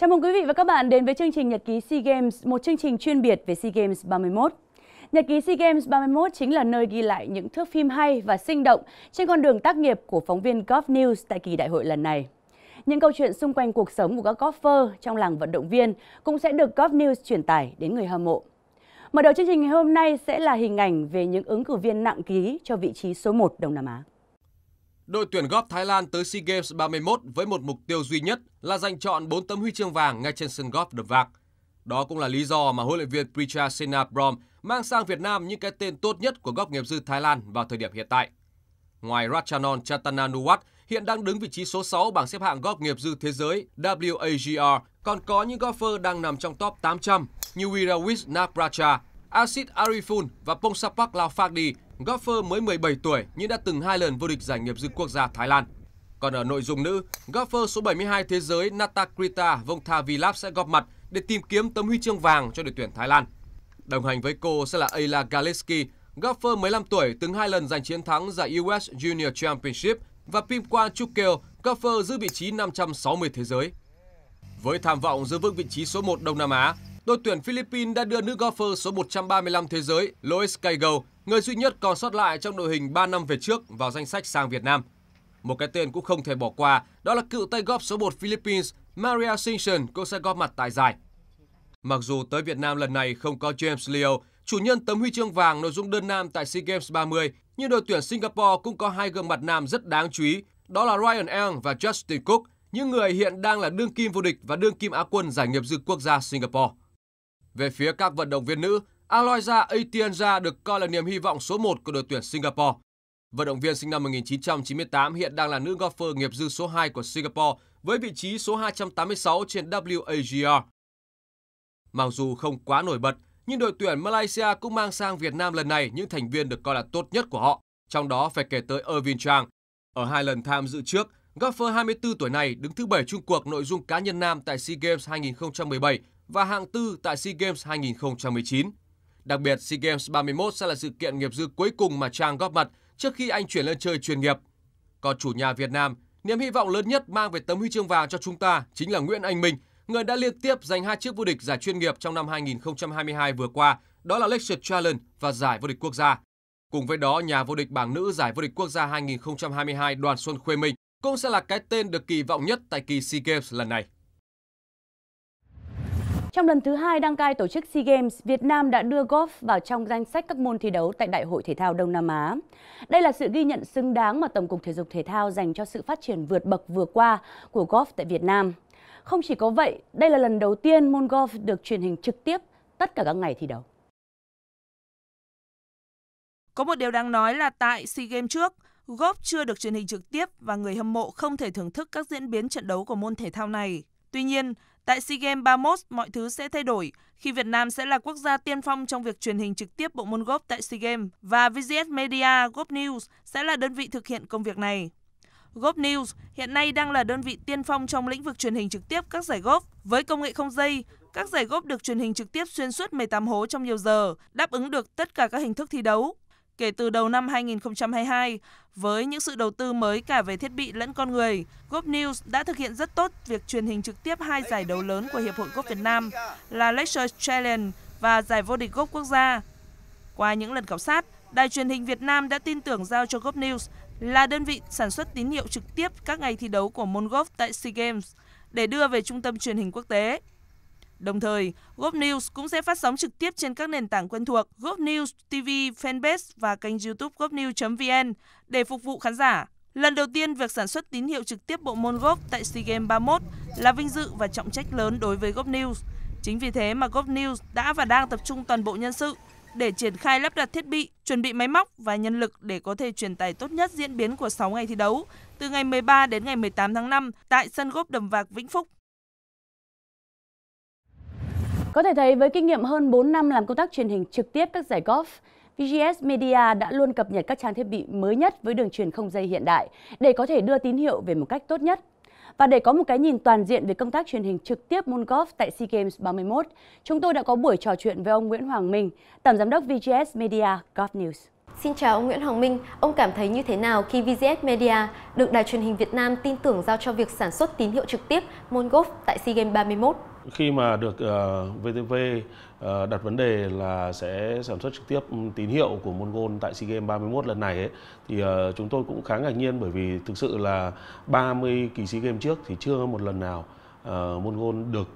Chào mừng quý vị và các bạn đến với chương trình Nhật ký SEA Games, một chương trình chuyên biệt về SEA Games 31. Nhật ký SEA Games 31 chính là nơi ghi lại những thước phim hay và sinh động trên con đường tác nghiệp của phóng viên Golf News tại kỳ đại hội lần này. Những câu chuyện xung quanh cuộc sống của các golfer trong làng vận động viên cũng sẽ được Golf News truyền tải đến người hâm mộ. Mở đầu chương trình ngày hôm nay sẽ là hình ảnh về những ứng cử viên nặng ký cho vị trí số 1 Đông Nam Á. Đội tuyển góp Thái Lan tới SEA Games 31 với một mục tiêu duy nhất là giành chọn 4 tấm huy chương vàng ngay trên sân golf đập vạc. Đó cũng là lý do mà huấn luyện viên Pricha Senaprom mang sang Việt Nam những cái tên tốt nhất của góp nghiệp dư Thái Lan vào thời điểm hiện tại. Ngoài Ratchanon Chatananuwat, hiện đang đứng vị trí số 6 bảng xếp hạng góp nghiệp dư thế giới WAGR, còn có những golfer đang nằm trong top 800 như Wirawis Napracha, Asit Arifun và Pongsapak Lao Laufagdi, golfer mới 17 tuổi nhưng đã từng hai lần vô địch giải nghiệp dư quốc gia Thái Lan. Còn ở nội dung nữ, golfer số 72 thế giới Natakrita Vongthavilap sẽ góp mặt để tìm kiếm tấm huy chương vàng cho đội tuyển Thái Lan. Đồng hành với cô sẽ là Ayla Galeski, golfer 15 tuổi từng hai lần giành chiến thắng giải US Junior Championship và Pimkwan Chukkel, golfer giữ vị trí 560 thế giới. Với tham vọng giữ vững vị trí số 1 Đông Nam Á, đội tuyển Philippines đã đưa nữ golfer số 135 thế giới Lois Cagle, người duy nhất còn sót lại trong đội hình 3 năm về trước vào danh sách sang Việt Nam. Một cái tên cũng không thể bỏ qua, đó là cựu tay golf số 1 Philippines Maria Simpson cũng sẽ góp mặt tại giải. Mặc dù tới Việt Nam lần này không có James Leo, chủ nhân tấm huy chương vàng nội dung đơn nam tại SEA Games 30, nhưng đội tuyển Singapore cũng có hai gương mặt nam rất đáng chú ý, đó là Ryan Ang và Justin Cook, những người hiện đang là đương kim vô địch và đương kim á quân giải nghiệp dư quốc gia Singapore. Về phía các vận động viên nữ, Aloysia Atienza được coi là niềm hy vọng số 1 của đội tuyển Singapore. Vận động viên sinh năm 1998 hiện đang là nữ golfer nghiệp dư số 2 của Singapore với vị trí số 286 trên WAGR. Mặc dù không quá nổi bật, nhưng đội tuyển Malaysia cũng mang sang Việt Nam lần này những thành viên được coi là tốt nhất của họ, trong đó phải kể tới Irvin Chang. Ở hai lần tham dự trước, golfer 24 tuổi này đứng thứ 7 chung cuộc nội dung cá nhân nam tại SEA Games 2017 và hạng tư tại SEA Games 2019. Đặc biệt, SEA Games 31 sẽ là sự kiện nghiệp dư cuối cùng mà Trang góp mặt trước khi anh chuyển lên chơi chuyên nghiệp. Còn chủ nhà Việt Nam, niềm hy vọng lớn nhất mang về tấm huy chương vàng cho chúng ta chính là Nguyễn Anh Minh, người đã liên tiếp giành hai chiếc vô địch giải chuyên nghiệp trong năm 2022 vừa qua, đó là Lexus Challenge và giải vô địch quốc gia. Cùng với đó, nhà vô địch bảng nữ giải vô địch quốc gia 2022 Đoàn Xuân Khuê Minh cũng sẽ là cái tên được kỳ vọng nhất tại kỳ SEA Games lần này. Trong lần thứ hai đăng cai tổ chức SEA Games, Việt Nam đã đưa golf vào trong danh sách các môn thi đấu tại Đại hội Thể thao Đông Nam Á. Đây là sự ghi nhận xứng đáng mà Tổng cục Thể dục Thể thao dành cho sự phát triển vượt bậc vừa qua của golf tại Việt Nam. Không chỉ có vậy, đây là lần đầu tiên môn golf được truyền hình trực tiếp tất cả các ngày thi đấu. Có một điều đáng nói là tại SEA Games trước, golf chưa được truyền hình trực tiếp và người hâm mộ không thể thưởng thức các diễn biến trận đấu của môn thể thao này. Tuy nhiên, Tại SEA Games 31, mọi thứ sẽ thay đổi khi Việt Nam sẽ là quốc gia tiên phong trong việc truyền hình trực tiếp bộ môn golf tại SEA Games và VGS Media Golf News sẽ là đơn vị thực hiện công việc này. Golf News hiện nay đang là đơn vị tiên phong trong lĩnh vực truyền hình trực tiếp các giải golf. Với công nghệ không dây, các giải golf được truyền hình trực tiếp xuyên suốt 18 hố trong nhiều giờ, đáp ứng được tất cả các hình thức thi đấu, kể từ đầu năm 2022. Với những sự đầu tư mới cả về thiết bị lẫn con người, Gop News đã thực hiện rất tốt việc truyền hình trực tiếp hai giải đấu lớn của Hiệp hội Gop Việt Nam là Lecture Challenge và giải vô địch Gop quốc gia. Qua những lần khảo sát, Đài truyền hình Việt Nam đã tin tưởng giao cho Gop News là đơn vị sản xuất tín hiệu trực tiếp các ngày thi đấu của môn golf tại SEA Games để đưa về trung tâm truyền hình quốc tế. Đồng thời, Gop News cũng sẽ phát sóng trực tiếp trên các nền tảng quen thuộc Gop News TV Fanpage và kênh YouTube gopnews.vn để phục vụ khán giả. Lần đầu tiên, việc sản xuất tín hiệu trực tiếp bộ môn golf tại SEA Games 31 là vinh dự và trọng trách lớn đối với Golf News. Chính vì thế mà Golf News đã và đang tập trung toàn bộ nhân sự để triển khai lắp đặt thiết bị, chuẩn bị máy móc và nhân lực để có thể truyền tải tốt nhất diễn biến của 6 ngày thi đấu từ ngày 13 đến ngày 18 tháng 5 tại sân golf Đầm Vạc Vĩnh Phúc. Có thể thấy với kinh nghiệm hơn 4 năm làm công tác truyền hình trực tiếp các giải golf, VGS Media đã luôn cập nhật các trang thiết bị mới nhất với đường truyền không dây hiện đại để có thể đưa tín hiệu về một cách tốt nhất. Và để có một cái nhìn toàn diện về công tác truyền hình trực tiếp môn golf tại SEA Games 31, chúng tôi đã có buổi trò chuyện với ông Nguyễn Hoàng Minh, Tổng Giám đốc VGS Media Golf News. Xin chào ông Nguyễn Hoàng Minh, ông cảm thấy như thế nào khi VGS Media được Đài truyền hình Việt Nam tin tưởng giao cho việc sản xuất tín hiệu trực tiếp môn golf tại SEA Games 31? Khi mà được uh, ờ, VTV uh, ờ, đặt vấn đề là sẽ sản xuất trực tiếp tín hiệu của môn golf tại SEA Games 31 lần này ấy, thì uh, chúng tôi cũng khá ngạc nhiên bởi vì thực sự là 30 kỳ SEA Games trước thì chưa một lần nào uh, môn golf được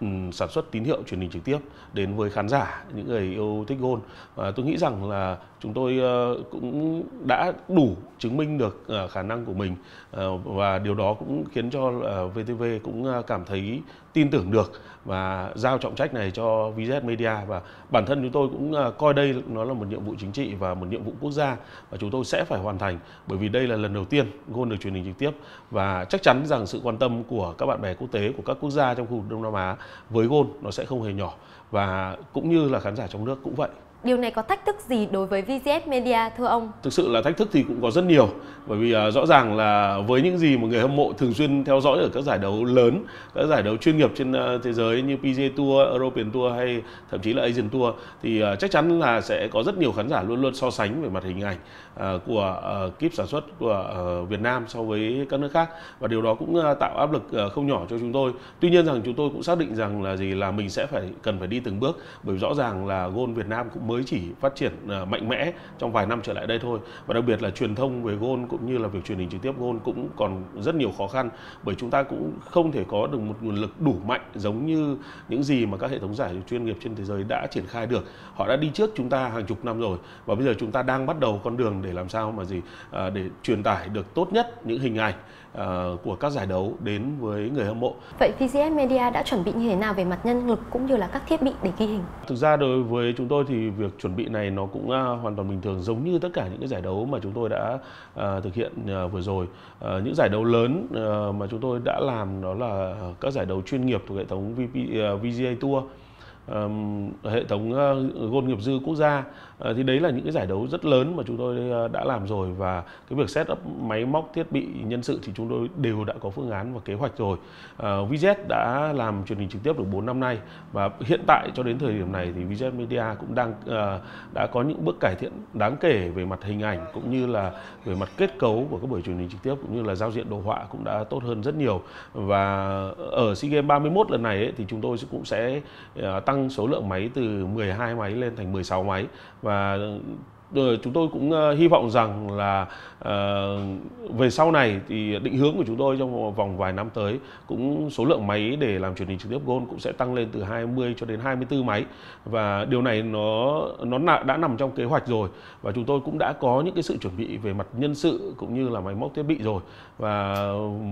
ừ, sản xuất tín hiệu truyền hình trực tiếp đến với khán giả những người yêu thích gôn và tôi nghĩ rằng là chúng tôi ờ, cũng đã đủ chứng minh được ờ, khả năng của mình ờ, và điều đó cũng khiến cho VTV cũng cảm thấy tin tưởng được và giao trọng trách này cho VZ Media và bản thân chúng tôi cũng coi đây nó là một nhiệm vụ chính trị và một nhiệm vụ quốc gia và chúng tôi sẽ phải hoàn thành bởi vì đây là lần đầu tiên Gôn được truyền hình trực tiếp và chắc chắn rằng sự quan tâm của các bạn bè quốc tế của các quốc gia trong khu vực Đông Nam Á với Gôn nó sẽ không hề nhỏ và cũng như là khán giả trong nước cũng vậy. Điều này có thách thức gì đối với VGF Media thưa ông? Thực sự là thách thức thì cũng có rất nhiều bởi vì à, rõ ràng là với những gì mà người hâm mộ thường xuyên theo dõi ở các giải đấu lớn, các giải đấu chuyên nghiệp trên à, thế giới như PGA Tour, European Tour hay thậm chí là Asian Tour thì à, chắc chắn là sẽ có rất nhiều khán giả luôn luôn so sánh về mặt hình ảnh của uh, kíp sản xuất của Việt Nam so với các nước khác và điều đó cũng tạo áp lực không nhỏ cho chúng tôi. Tuy nhiên rằng chúng tôi cũng xác định rằng là gì là mình sẽ phải cần phải đi từng bước bởi vì rõ ràng là gôn Việt Nam cũng mới chỉ phát triển à, mạnh mẽ trong vài năm trở lại đây thôi và đặc biệt là truyền thông về gôn cũng như là việc truyền hình trực tiếp gôn cũng còn rất nhiều khó khăn bởi chúng ta cũng không thể có được một nguồn lực đủ mạnh giống như những gì mà các hệ thống giải chuyên nghiệp trên thế giới đã triển khai được họ đã đi trước chúng ta hàng chục năm rồi và bây giờ chúng ta đang bắt đầu con đường để làm sao mà gì à, để truyền tải được tốt nhất những hình ảnh à, của các giải đấu đến với người hâm mộ vậy PCS Media đã chuẩn bị như thế nào về mặt nhân lực cũng như là các thiết bị để ghi hình thực ra đối với chúng tôi thì việc chuẩn bị này nó cũng à, hoàn toàn bình thường giống như tất cả những cái giải đấu mà chúng tôi đã à, thực hiện à, vừa rồi. Những giải đấu lớn mà chúng tôi đã làm đó là các giải đấu chuyên nghiệp thuộc hệ thống VP, VGA Tour hệ thống ờ, gôn nghiệp dư quốc gia ờ, thì đấy là những cái giải đấu rất lớn mà chúng tôi ờ, đã làm rồi và cái việc set up máy móc thiết bị nhân sự thì chúng tôi đều đã có phương án và kế hoạch rồi VZ đã làm truyền hình trực tiếp được 4 năm nay và hiện tại cho đến thời điểm này thì VZ Media cũng đang đã có những bước cải thiện đáng kể về mặt hình ảnh cũng như là về mặt kết cấu của các buổi truyền hình trực tiếp cũng như là giao diện đồ họa cũng đã tốt hơn rất nhiều và ở SEA Games 31 lần này ấy, thì chúng tôi cũng sẽ tăng tăng số lượng máy từ 12 máy lên thành 16 máy và chúng tôi cũng ờ, hy vọng rằng là ờ, về sau này thì định hướng của chúng tôi trong vòng vài năm tới cũng số lượng máy để làm truyền hình trực tiếp gôn cũng sẽ tăng lên từ 20 cho đến 24 máy và điều này nó nó đã nằm trong kế hoạch rồi và chúng tôi cũng đã có những cái sự chuẩn bị về mặt nhân sự cũng như là máy móc thiết bị rồi và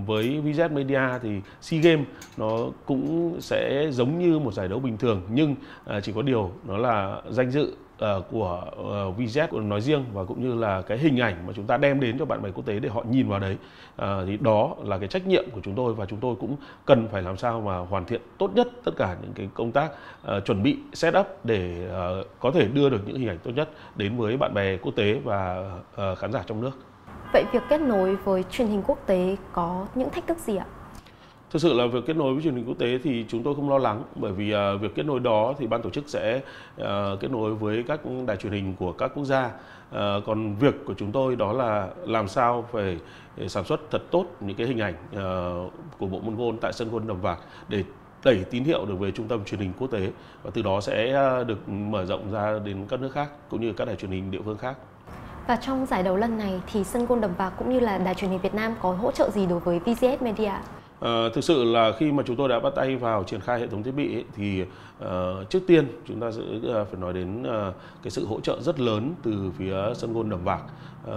với VZ Media thì SEA Games nó cũng sẽ giống như một giải đấu bình thường nhưng ờ, chỉ có điều nó là danh dự Ờ, của ờ, VZ nói riêng và cũng như là cái hình ảnh mà chúng ta đem đến cho bạn bè quốc tế để họ nhìn vào đấy ờ, thì đó là cái trách nhiệm của chúng tôi và chúng tôi cũng cần phải làm sao mà hoàn thiện tốt nhất tất cả những cái công tác chuẩn bị setup up để có thể đưa được những hình ảnh tốt nhất đến với bạn bè quốc tế và khán giả trong nước. Vậy việc kết nối với truyền hình quốc tế có những thách thức gì ạ? thực sự là việc kết nối với truyền hình quốc tế thì chúng tôi không lo lắng bởi vì uh, việc kết nối đó thì ban tổ chức sẽ uh, kết nối với các đài truyền hình của các quốc gia uh, còn việc của chúng tôi đó là làm sao phải sản xuất thật tốt những cái hình ảnh uh, của bộ môn gôn tại sân gôn đồng vạc để đẩy tín hiệu được về trung tâm truyền hình quốc tế và từ đó sẽ được mở rộng ra đến các nước khác cũng như các đài truyền hình địa phương khác. Và trong giải đấu lần này thì sân gôn đầm vạc cũng như là đài truyền hình Việt Nam có hỗ trợ gì đối với VGS Media? À, thực sự là khi mà chúng tôi đã bắt tay vào triển khai hệ thống thiết bị ấy, thì uh, trước tiên chúng ta sẽ uh, phải nói đến uh, cái sự hỗ trợ rất lớn từ phía sân gôn đầm vạc uh,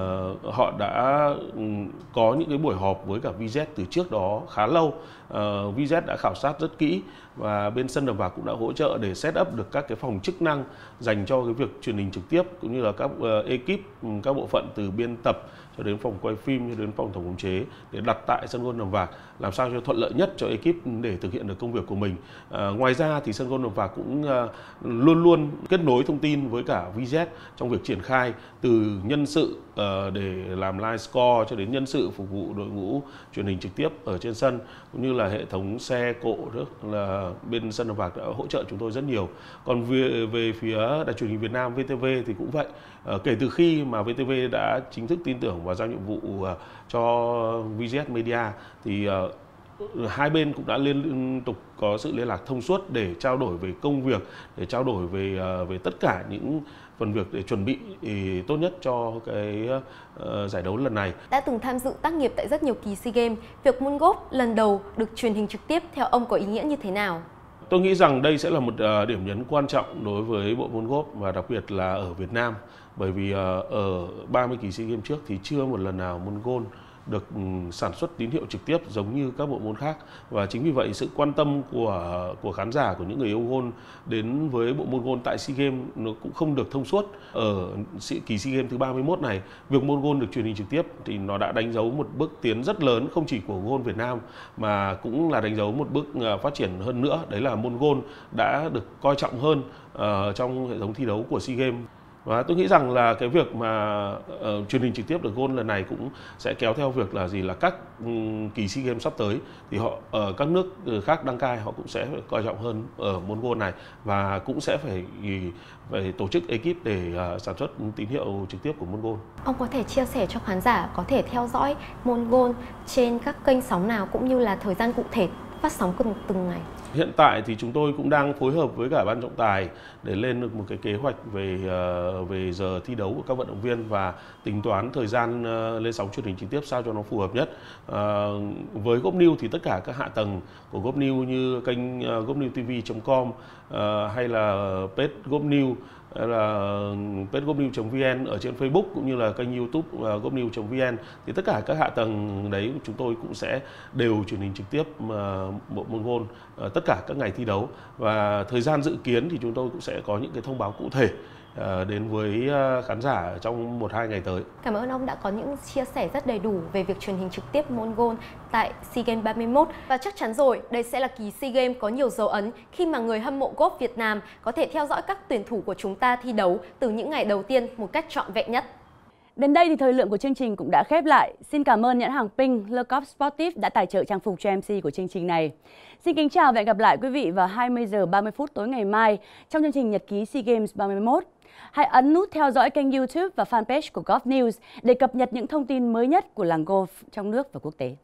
họ đã um, có những cái buổi họp với cả VZ từ trước đó khá lâu uh, VZ đã khảo sát rất kỹ và bên sân đồng bạc cũng đã hỗ trợ để set up được các cái phòng chức năng dành cho cái việc truyền hình trực tiếp cũng như là các uh, ekip ừ, các bộ phận từ biên tập cho đến phòng quay phim cho đến phòng tổng khống chế để đặt tại sân golf đồng bạc làm sao cho thuận lợi nhất cho ekip để thực hiện được công việc của mình à, ngoài ra thì sân golf đồng bạc cũng uh, luôn luôn kết nối thông tin với cả VZ trong việc triển khai từ nhân sự Ờ, để làm live score cho đến nhân sự phục vụ đội ngũ truyền hình trực tiếp ở trên sân cũng như là hệ thống xe cộ nữa là bên sân Đồng Bạc đã hỗ trợ chúng tôi rất nhiều. Còn về, về phía đài truyền hình Việt Nam VTV thì cũng vậy. Ờ, kể từ khi mà VTV đã chính thức tin tưởng và giao nhiệm vụ ờ, cho VGS Media thì hai bên cũng đã liên tục có sự liên lạc thông suốt để trao đổi về công việc để trao đổi về về tất cả những phần việc để chuẩn bị ừ, tốt nhất cho cái ờ, giải đấu lần này. Đã từng tham dự tác nghiệp tại rất nhiều kỳ SEA Games, việc môn golf lần đầu được truyền hình trực tiếp theo ông có ý nghĩa như thế nào? Tôi nghĩ rằng đây sẽ là một ờ, điểm nhấn quan trọng đối với bộ môn golf và đặc biệt là ở Việt Nam bởi vì ờ, ở 30 kỳ SEA Games trước thì chưa một lần nào môn golf được ừ, sản xuất tín hiệu trực tiếp giống như các bộ môn khác và chính vì vậy sự quan tâm của của khán giả của những người yêu gôn đến với bộ môn gôn tại SEA Games nó cũng không được thông suốt ở kỳ SEA Games thứ 31 này việc môn gôn được truyền hình trực tiếp thì nó đã đánh dấu một bước tiến rất lớn không chỉ của gôn Việt Nam mà cũng là đánh dấu một bước à, phát triển hơn nữa đấy là môn gôn đã được coi trọng hơn uh, trong hệ thống thi đấu của SEA Games và tôi nghĩ rằng là cái việc mà uh, truyền hình trực tiếp được gôn lần này cũng sẽ kéo theo việc là gì là các um, kỳ SEA Games sắp tới thì họ ở ờ, uh, các nước ờ, khác đăng cai họ cũng sẽ coi trọng hơn ở môn gôn này và cũng sẽ phải phải tổ chức ekip để uh, sản xuất tín hiệu trực tiếp của môn gôn. Ông có thể chia sẻ cho khán giả có thể theo dõi môn gôn trên các kênh sóng nào cũng như là thời gian cụ thể phát sóng từng, từng ngày? Hiện tại thì chúng tôi cũng đang phối hợp với cả ban trọng tài để lên được một cái kế hoạch về ờ, về giờ thi đấu của các vận động viên và tính toán thời gian ờ, lên sóng truyền hình trực tiếp sao cho nó phù hợp nhất. Ờ, với Gop News thì tất cả các hạ tầng của Gop News như kênh gopnewtv.com hay là page Gop News là page vn ở trên Facebook cũng như là kênh YouTube uh, à, vn thì tất cả các hạ tầng đấy chúng tôi cũng sẽ đều truyền hình trực tiếp à, bộ môn gôn à, tất cả các ngày thi đấu và thời gian dự kiến thì chúng tôi cũng sẽ có những cái thông báo cụ thể Ờ, đến với ờ, khán giả trong một hai ngày tới. Cảm ơn ông đã có những chia sẻ rất đầy đủ về việc truyền hình trực tiếp môn gôn tại SEA Games 31 và chắc chắn rồi đây sẽ là kỳ SEA Games có nhiều dấu ấn khi mà người hâm mộ gốc Việt Nam có thể theo dõi các tuyển thủ của chúng ta thi đấu từ những ngày đầu tiên một cách trọn vẹn nhất. Đến đây thì thời lượng của chương trình cũng đã khép lại. Xin cảm ơn nhãn hàng Pink, Le Cop Sportif đã tài trợ trang phục cho MC của chương trình này. Xin kính chào và hẹn gặp lại quý vị vào 20 giờ 30 phút tối ngày mai trong chương trình Nhật ký SEA Games 31. Hãy ấn nút theo dõi kênh YouTube và fanpage của Golf News để cập nhật những thông tin mới nhất của làng golf trong nước và quốc tế.